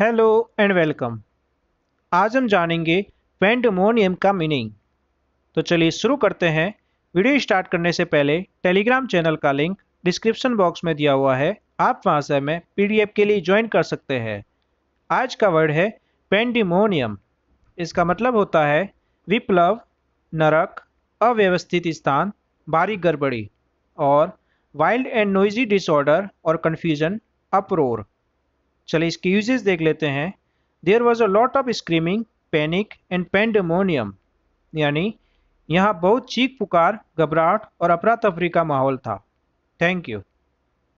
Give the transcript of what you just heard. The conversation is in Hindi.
हेलो एंड वेलकम आज हम जानेंगे पेंडमोनियम का मीनिंग तो चलिए शुरू करते हैं वीडियो स्टार्ट करने से पहले टेलीग्राम चैनल का लिंक डिस्क्रिप्शन बॉक्स में दिया हुआ है आप वहां से हमें पीडीएफ के लिए ज्वाइन कर सकते हैं आज का वर्ड है पेंडिमोनियम इसका मतलब होता है विप्लव नरक अव्यवस्थित स्थान बारी गड़बड़ी और वाइल्ड एंड नोइजी डिसऑर्डर और कन्फ्यूजन अप्रोर चलिए इसके यूजेस देख लेते हैं there was a lot of screaming panic and pandemonium यानी यहाँ बहुत चीख पुकार घबराहट और अफरा तफरी का माहौल था थैंक यू